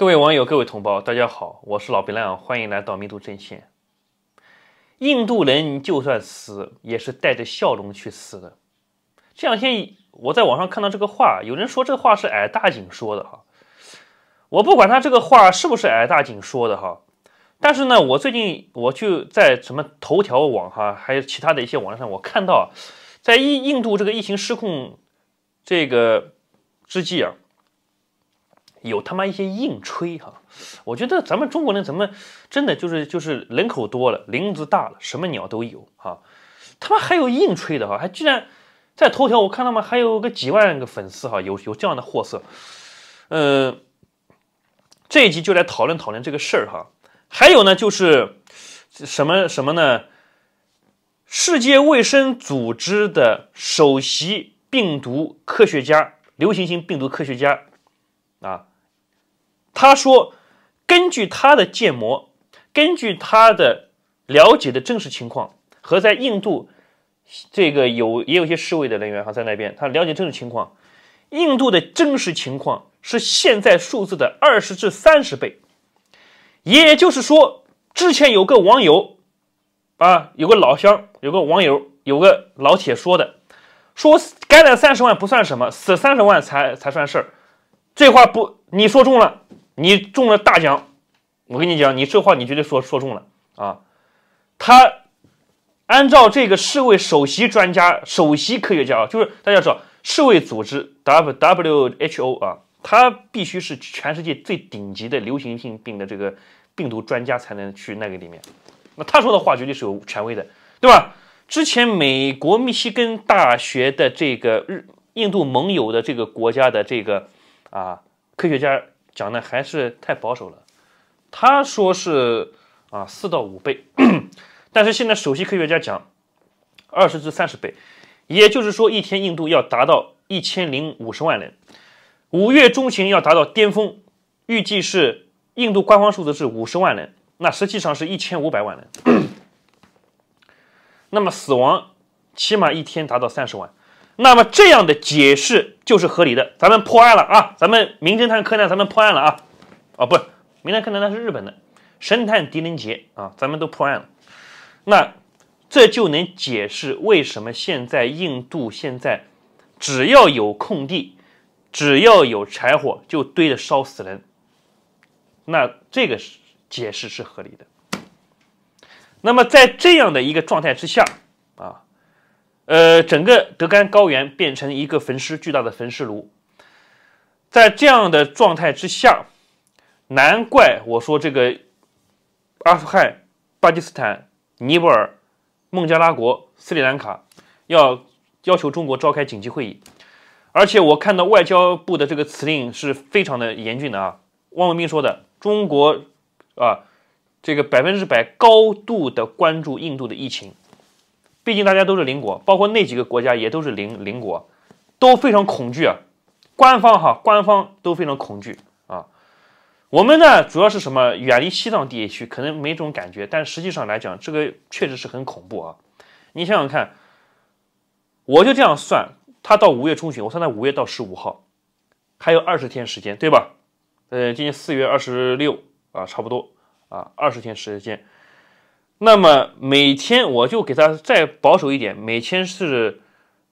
各位网友，各位同胞，大家好，我是老鼻梁，欢迎来到密度阵线。印度人就算死，也是带着笑容去死的。这两天我在网上看到这个话，有人说这话是矮大紧说的哈。我不管他这个话是不是矮大紧说的哈，但是呢，我最近我就在什么头条网哈，还有其他的一些网站上，我看到在印印度这个疫情失控这个之际啊。有他妈一些硬吹哈，我觉得咱们中国人怎么真的就是就是人口多了，林子大了，什么鸟都有哈，他妈还有硬吹的哈，还居然在头条，我看他们还有个几万个粉丝哈，有有这样的货色，嗯，这一集就来讨论讨论这个事儿哈，还有呢就是什么什么呢？世界卫生组织的首席病毒科学家、流行性病毒科学家啊。他说：“根据他的建模，根据他的了解的真实情况和在印度这个有也有些示威的人员哈，在那边他了解真实情况，印度的真实情况是现在数字的二十至三十倍。也就是说，之前有个网友啊，有个老乡，有个网友，有个老铁说的，说感染三十万不算什么，死三十万才才算事儿。这话不，你说中了。”你中了大奖，我跟你讲，你这话你绝对说说中了啊！他按照这个世卫首席专家、首席科学家啊，就是大家知道，世卫组织 W W H O 啊，他必须是全世界最顶级的流行性病的这个病毒专家才能去那个里面。那他说的话绝对是有权威的，对吧？之前美国密西根大学的这个日印度盟友的这个国家的这个啊科学家。讲的还是太保守了，他说是啊四到五倍，但是现在首席科学家讲二十至三十倍，也就是说一天印度要达到一千零五十万人，五月中旬要达到巅峰，预计是印度官方数字是五十万人，那实际上是一千五百万人，那么死亡起码一天达到三十万。那么这样的解释就是合理的。咱们破案了啊！咱们名侦探柯南，咱们破案了啊！哦，不是，名侦探柯南是日本的，神探狄仁杰啊，咱们都破案了。那这就能解释为什么现在印度现在只要有空地，只要有柴火就堆着烧死人。那这个解释是合理的。那么在这样的一个状态之下啊。呃，整个德干高原变成一个焚尸巨大的焚尸炉，在这样的状态之下，难怪我说这个阿富汗、巴基斯坦、尼泊尔、孟加拉国、斯里兰卡要要求中国召开紧急会议，而且我看到外交部的这个辞令是非常的严峻的啊。汪文斌说的，中国啊，这个百分之百高度的关注印度的疫情。毕竟大家都是邻国，包括那几个国家也都是邻邻国，都非常恐惧啊。官方哈，官方都非常恐惧啊。我们呢，主要是什么？远离西藏地区，可能没这种感觉，但实际上来讲，这个确实是很恐怖啊。你想想看，我就这样算，他到五月中旬，我算到五月到十五号，还有二十天时间，对吧？呃，今年四月二十六啊，差不多啊，二十天时间。那么每天我就给他再保守一点，每天是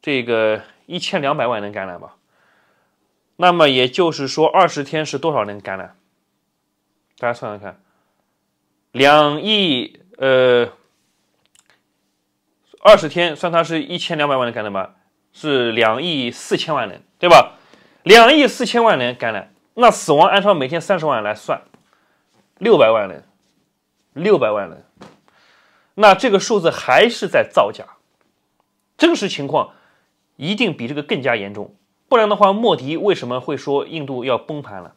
这个一千两百万人感染吧。那么也就是说，二十天是多少人感染？大家算算看，两亿呃二十天算它是一千两百万人感染吧？是两亿四千万人，对吧？两亿四千万人感染，那死亡按照每天三十万来算，六百万人，六百万人。那这个数字还是在造假，真实情况一定比这个更加严重，不然的话，莫迪为什么会说印度要崩盘了？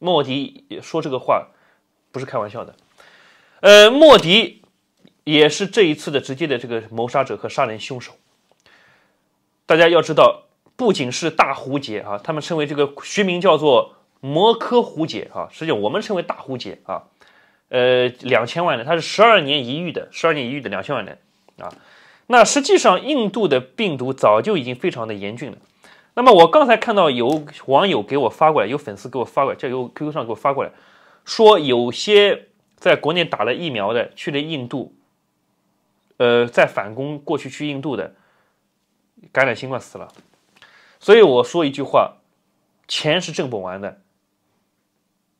莫迪说这个话不是开玩笑的。呃，莫迪也是这一次的直接的这个谋杀者和杀人凶手。大家要知道，不仅是大胡杰啊，他们称为这个学名叫做摩科胡杰啊，实际上我们称为大胡杰啊。呃，两千万人，它是十二年一遇的，十二年一遇的两千万人啊。那实际上，印度的病毒早就已经非常的严峻了。那么，我刚才看到有网友给我发过来，有粉丝给我发过来，这有 QQ 上给我发过来说，有些在国内打了疫苗的去了印度，呃，在返工过去去印度的感染新冠死了。所以我说一句话，钱是挣不完的。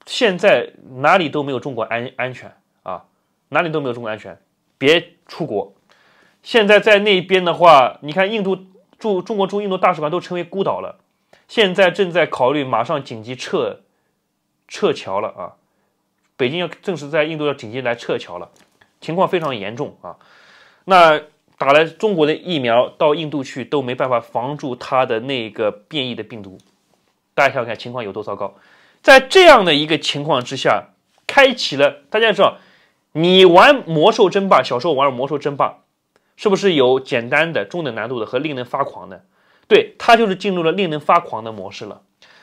现在哪里都没有中国安安全啊，哪里都没有中国安全，别出国。现在在那边的话，你看印度驻中国驻印度大使馆都成为孤岛了，现在正在考虑马上紧急撤撤侨了啊！北京要正式在印度要紧急来撤侨了，情况非常严重啊！那打了中国的疫苗到印度去都没办法防住它的那个变异的病毒，大家想想看情况有多糟糕。在这样的一个情况之下，开启了大家知道，你玩魔兽争霸，小时候玩魔兽争霸，是不是有简单的、中等难度的和令人发狂的？对，它就是进入了令人发狂的模式了。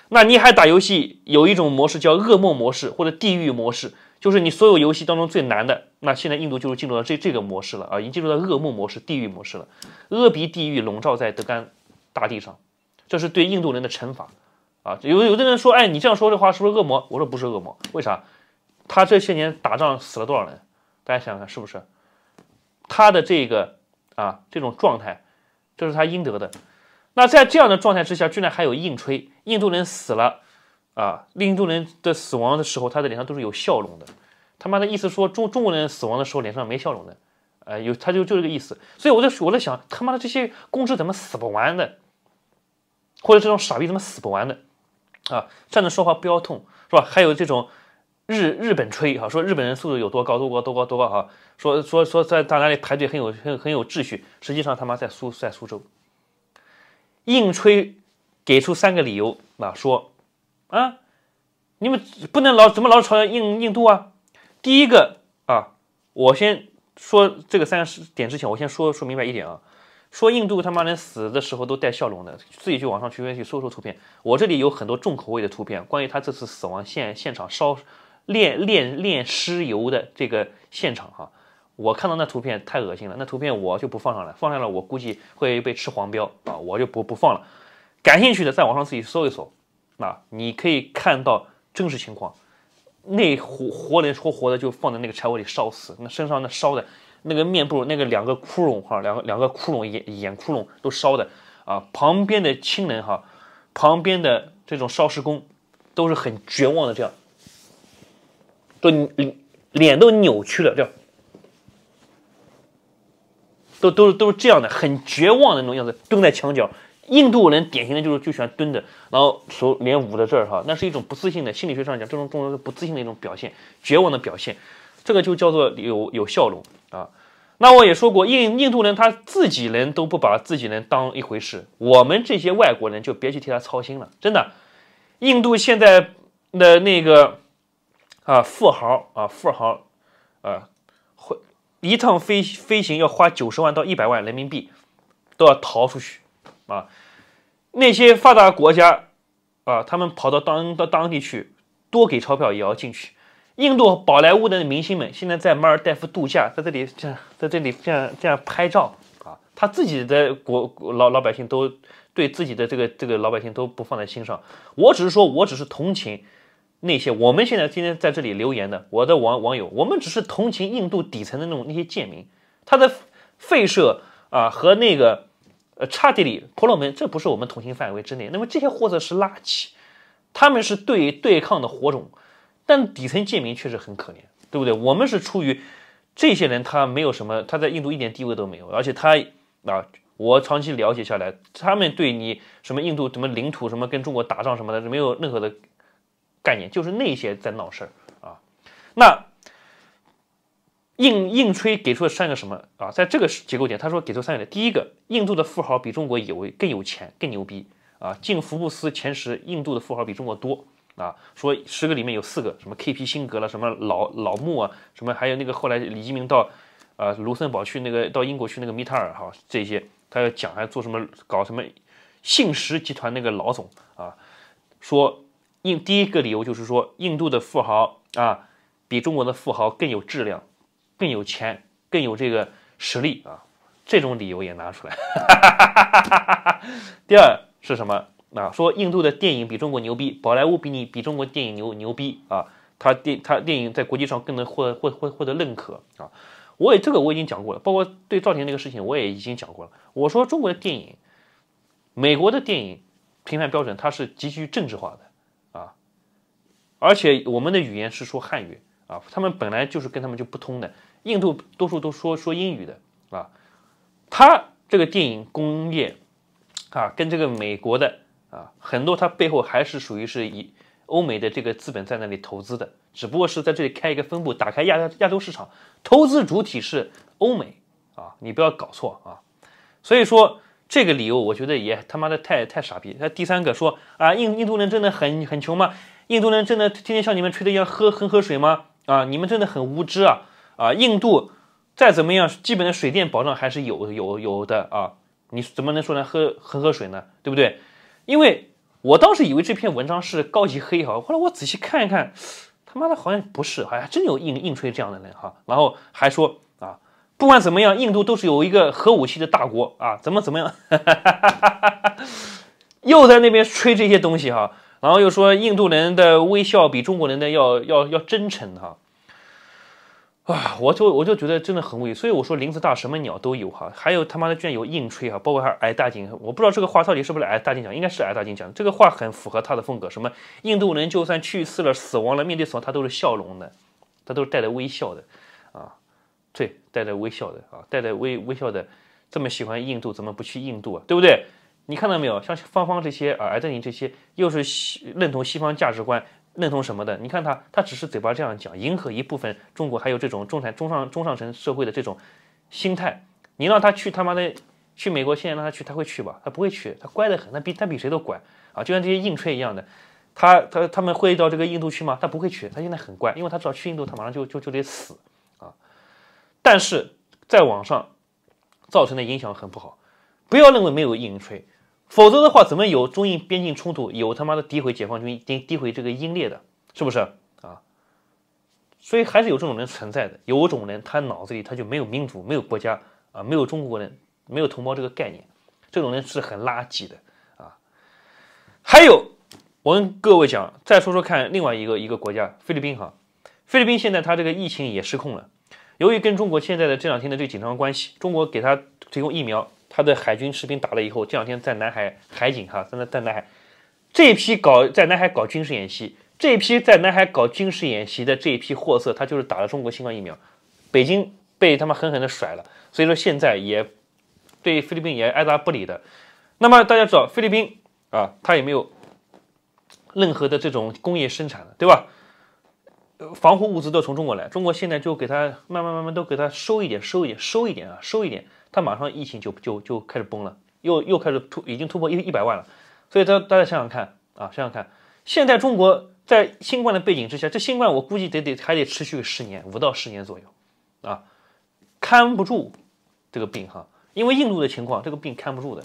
那你还打游戏，有一种模式叫噩梦模式或者地狱模式，就是你所有游戏当中最难的。那现在印度就是进入了这这个模式了啊，已经进入到噩梦模式、地狱模式了，阿鼻地狱笼罩在德干大地上，这是对印度人的惩罚。啊，有有的人说，哎，你这样说的话是不是恶魔？我说不是恶魔，为啥？他这些年打仗死了多少人？大家想想看，是不是他的这个啊这种状态，这是他应得的。那在这样的状态之下，居然还有硬吹，印度人死了啊，印度人的死亡的时候，他的脸上都是有笑容的。他妈的意思说中中国人死亡的时候脸上没笑容的，呃，有他就就这个意思。所以我在我在想，他妈的这些公知怎么死不完的，或者这种傻逼怎么死不完的？啊，站着说话不腰痛是吧？还有这种日日本吹哈，说日本人素质有多高，多高，多高，多高哈？说说说在大哪里排队很有很很有秩序，实际上他妈在苏在苏州硬吹，给出三个理由啊，说啊，你们不能老怎么老朝硬印度啊？第一个啊，我先说这个三个点之前，我先说说明白一点啊。说印度他妈连死的时候都带笑容的，自己去网上随便去搜搜图片，我这里有很多重口味的图片，关于他这次死亡现现场烧炼炼炼尸油的这个现场哈，我看到那图片太恶心了，那图片我就不放上来，放上来我估计会被吃黄标啊，我就不不放了。感兴趣的在网上自己搜一搜，那你可以看到真实情况，那活活人活活的就放在那个柴火里烧死，那身上那烧的。那个面部那个两个窟窿哈，两个两个窟窿眼眼窟窿都烧的啊！旁边的亲人哈，旁边的这种烧尸工，都是很绝望的，这样都脸脸都扭曲了，这样都都都是这样的，很绝望的那种样子，蹲在墙角。印度人典型的就是就喜欢蹲着，然后手脸捂在这儿哈，那是一种不自信的，心理学上讲，这种这种是不自信的一种表现，绝望的表现。这个就叫做有有笑容啊！那我也说过，印印度人他自己人都不把自己人当一回事，我们这些外国人就别去替他操心了。真的，印度现在的那个啊富豪啊富豪，啊，会一趟飞飞行要花九十万到一百万人民币都要逃出去啊！那些发达国家啊，他们跑到当到当地去，多给钞票也要进去。印度宝莱坞的明星们现在在马尔代夫度假，在这里这样，在这里这样这样拍照啊！他自己的国老老百姓都对自己的这个这个老百姓都不放在心上。我只是说，我只是同情那些我们现在今天在这里留言的我的网网友，我们只是同情印度底层的那种那些贱民，他的吠舍啊和那个呃刹帝利婆罗门，这不是我们同情范围之内。那么这些货色是垃圾，他们是对对抗的火种。但底层贱民确实很可怜，对不对？我们是出于这些人他没有什么，他在印度一点地位都没有，而且他啊，我长期了解下来，他们对你什么印度什么领土什么跟中国打仗什么的没有任何的概念，就是那些在闹事儿啊。那硬硬吹给出的三个什么啊，在这个结构点，他说给出三个点：第一个，印度的富豪比中国有更有钱更牛逼啊，进福布斯前十，印度的富豪比中国多。啊，说十个里面有四个，什么 K.P. 辛格了，什么老老穆啊，什么还有那个后来李金明到，呃，卢森堡去那个到英国去那个米塔尔哈，这些他要讲还做什么搞什么，信实集团那个老总啊，说印第一个理由就是说印度的富豪啊，比中国的富豪更有质量，更有钱，更有这个实力啊，这种理由也拿出来。第二是什么？啊，说印度的电影比中国牛逼，宝莱坞比你比中国电影牛牛逼啊！他电他电影在国际上更能获获获获得认可啊！我也这个我已经讲过了，包括对赵婷那个事情我也已经讲过了。我说中国的电影，美国的电影评判标准它是极具政治化的啊，而且我们的语言是说汉语啊，他们本来就是跟他们就不通的。印度多数都说说英语的啊，他这个电影工业啊，跟这个美国的。啊，很多它背后还是属于是以欧美的这个资本在那里投资的，只不过是在这里开一个分部，打开亚亚洲市场，投资主体是欧美啊，你不要搞错啊。所以说这个理由，我觉得也他妈的太太傻逼。那第三个说啊，印印度人真的很很穷吗？印度人真的天天像你们吹的一样喝恒河水吗？啊，你们真的很无知啊啊！印度再怎么样，基本的水电保障还是有有有的啊，你怎么能说呢？喝恒河水呢，对不对？因为我当时以为这篇文章是高级黑哈，后来我仔细看一看，他妈的好像不是，哎呀，真有硬硬吹这样的人哈，然后还说啊，不管怎么样，印度都是有一个核武器的大国啊，怎么怎么样，又在那边吹这些东西哈，然后又说印度人的微笑比中国人的要要要真诚哈。啊，我就我就觉得真的很无语，所以我说林子大，什么鸟都有哈。还有他妈的居然有硬吹哈，包括还挨大金，我不知道这个话到底是不是挨大金讲，应该是挨大金讲。这个话很符合他的风格，什么印度人就算去世了、死亡了，面对死亡他都是笑容的，他都是带着微笑的啊，对，带着微笑的啊，带着微微笑的，这么喜欢印度，怎么不去印度啊？对不对？你看到没有？像芳芳这些啊，艾德金这些，又是西认同西方价值观。认同什么的？你看他，他只是嘴巴这样讲，迎合一部分中国还有这种中产、中上、中上层社会的这种心态。你让他去他妈的去美国，现在让他去，他会去吧？他不会去，他乖得很，他比他比谁都乖啊！就像这些硬吹一样的，他他他们会到这个印度去吗？他不会去，他现在很乖，因为他知道去印度他马上就就就得死啊。但是在网上造成的影响很不好，不要认为没有硬吹。否则的话，怎么有中印边境冲突？有他妈的诋毁解放军、诋诋毁这个英烈的，是不是啊？所以还是有这种人存在的。有种人，他脑子里他就没有民族、没有国家啊，没有中国人、没有同胞这个概念，这种人是很垃圾的啊。还有，我跟各位讲，再说说看另外一个一个国家，菲律宾哈。菲律宾现在他这个疫情也失控了，由于跟中国现在的这两天的这紧张关系，中国给他提供疫苗。他的海军士兵打了以后，这两天在南海海警哈，在那在南海这一批搞在南海搞军事演习，这一批在南海搞军事演习的这一批货色，他就是打了中国新冠疫苗，北京被他妈狠狠的甩了，所以说现在也对菲律宾也爱答不理的。那么大家知道菲律宾啊，他也没有任何的这种工业生产，对吧？防护物资都从中国来，中国现在就给他慢慢慢慢都给他收一点，收一点，收一点啊，收一点。他马上疫情就就就开始崩了，又又开始突，已经突破一一百万了，所以他大家想想看啊，想想看，现在中国在新冠的背景之下，这新冠我估计得得还得持续十年，五到十年左右，啊，看不住这个病哈，因为印度的情况，这个病看不住的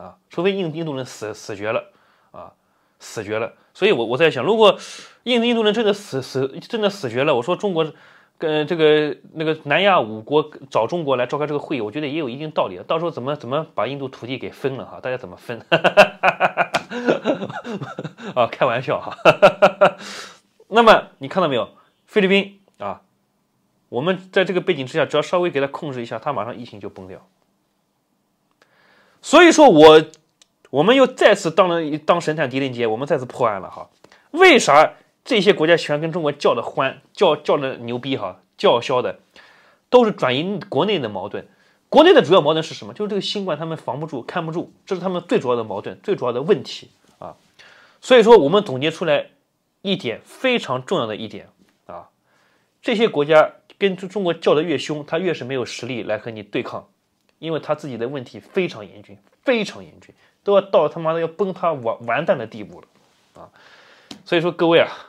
啊，除非印印度人死死绝了啊，死绝了，所以我我在想，如果印印度人真的死死真的死绝了，我说中国。跟这个那个南亚五国找中国来召开这个会议，我觉得也有一定道理。到时候怎么怎么把印度土地给分了哈？大家怎么分？啊，开玩笑哈。那么你看到没有？菲律宾啊，我们在这个背景之下，只要稍微给他控制一下，他马上疫情就崩掉。所以说，我我们又再次当了当神探狄仁杰，我们再次破案了哈。为啥？这些国家喜欢跟中国叫的欢，叫叫的牛逼哈，叫嚣的都是转移国内的矛盾。国内的主要矛盾是什么？就是这个新冠，他们防不住，看不住，这是他们最主要的矛盾，最主要的问题啊。所以说，我们总结出来一点非常重要的一点啊，这些国家跟中中国叫的越凶，他越是没有实力来和你对抗，因为他自己的问题非常严峻，非常严峻，都要到他妈的要崩塌完完蛋的地步了啊。所以说，各位啊。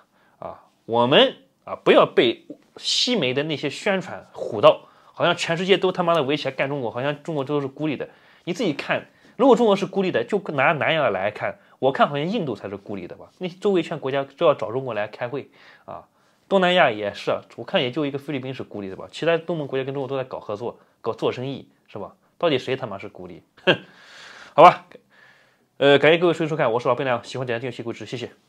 我们啊，不要被西美的那些宣传唬到，好像全世界都他妈的围起来干中国，好像中国都是孤立的。你自己看，如果中国是孤立的，就拿南亚来看，我看好像印度才是孤立的吧？那周围圈国家都要找中国来开会啊。东南亚也是，我看也就一个菲律宾是孤立的吧，其他东盟国家跟中国都在搞合作，搞做生意是吧？到底谁他妈是孤立？哼，好吧。呃，感谢各位收听收看，我是老贝亮，喜欢点赞订阅，谢支谢谢。